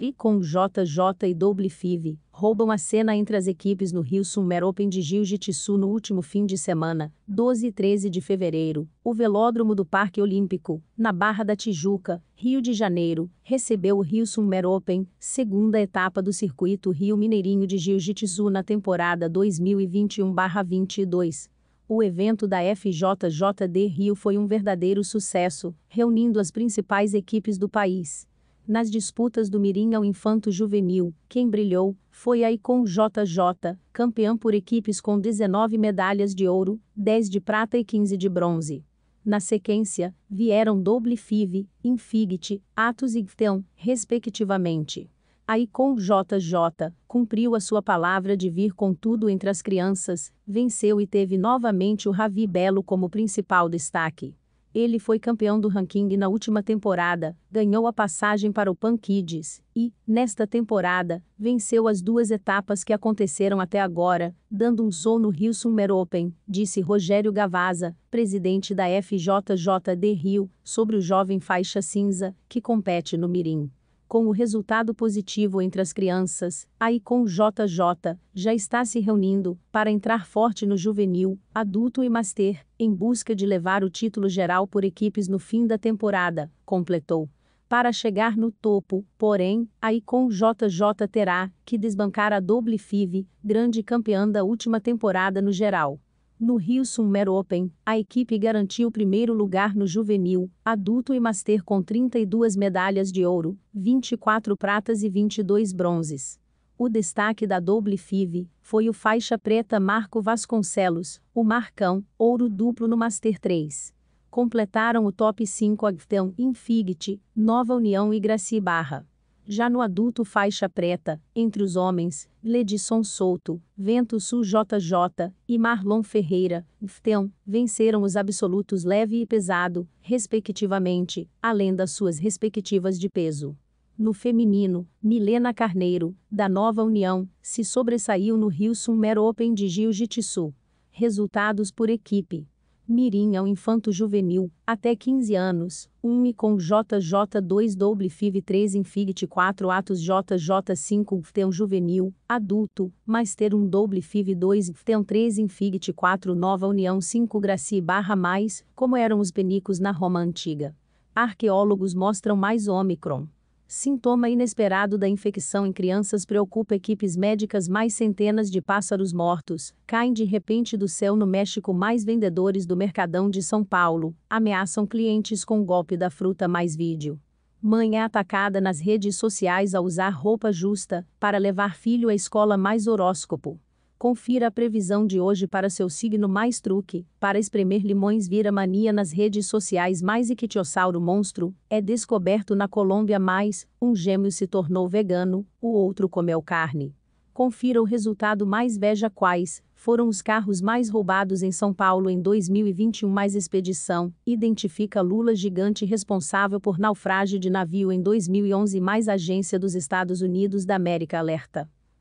e com JJ e WFIV, roubam a cena entre as equipes no Rio Summer Open de Jiu-Jitsu no último fim de semana, 12 e 13 de fevereiro. O velódromo do Parque Olímpico, na Barra da Tijuca, Rio de Janeiro, recebeu o Rio Summer Open, segunda etapa do circuito Rio Mineirinho de Jiu-Jitsu na temporada 2021-22 o evento da FJJD Rio foi um verdadeiro sucesso, reunindo as principais equipes do país nas disputas do Mirim ao Infanto Juvenil, quem brilhou foi a Icon JJ, campeã por equipes com 19 medalhas de ouro, 10 de prata e 15 de bronze. Na sequência, vieram Doble FIV, Infigit, Atos e Gteon, respectivamente. A Icon JJ cumpriu a sua palavra de vir com tudo entre as crianças, venceu e teve novamente o Ravi Belo como principal destaque. Ele foi campeão do ranking na última temporada, ganhou a passagem para o Pan Kids e, nesta temporada, venceu as duas etapas que aconteceram até agora, dando um show no Rio Summer Open, disse Rogério Gavaza, presidente da FJJD Rio, sobre o jovem faixa cinza, que compete no Mirim com o resultado positivo entre as crianças, a o JJ já está se reunindo para entrar forte no juvenil, adulto e master, em busca de levar o título geral por equipes no fim da temporada, completou. Para chegar no topo, porém, a Icon JJ terá que desbancar a Doble FIV, grande campeã da última temporada no geral. No Rio Summer Open, a equipe garantiu o primeiro lugar no juvenil, adulto e master com 32 medalhas de ouro, 24 pratas e 22 bronzes. O destaque da Double FIV foi o faixa preta Marco Vasconcelos, o Marcão, ouro duplo no Master 3. Completaram o top 5 Agfton, Infigit, Nova União e Graci Barra. Já no adulto faixa preta, entre os homens, Ledison Souto, Vento Sul JJ e Marlon Ferreira, Ftão, venceram os absolutos leve e pesado, respectivamente, além das suas respectivas de peso. No feminino, Milena Carneiro, da Nova União, se sobressaiu no Rio Summer Open de Jiu-Jitsu. Resultados por equipe mirim é um infanto juvenil, até 15 anos, 1 e com JJ2 Double FIV 3 Infility 4 atos JJ5 FTEM juvenil, adulto, mais ter um Double FIV 2 FTEM 3 Infility 4 Nova União 5 Graci barra mais, como eram os penicos na Roma Antiga. Arqueólogos mostram mais Omicron. Sintoma inesperado da infecção em crianças preocupa equipes médicas. Mais centenas de pássaros mortos caem de repente do céu no México. Mais vendedores do Mercadão de São Paulo ameaçam clientes com golpe da fruta. Mais vídeo. Mãe é atacada nas redes sociais ao usar roupa justa para levar filho à escola. Mais horóscopo. Confira a previsão de hoje para seu signo mais truque, para espremer limões vira mania nas redes sociais mais iquitiossauro monstro, é descoberto na Colômbia mais, um gêmeo se tornou vegano, o outro comeu carne. Confira o resultado mais veja quais foram os carros mais roubados em São Paulo em 2021 mais expedição, identifica Lula gigante responsável por naufrágio de navio em 2011 mais agência dos Estados Unidos da América alerta.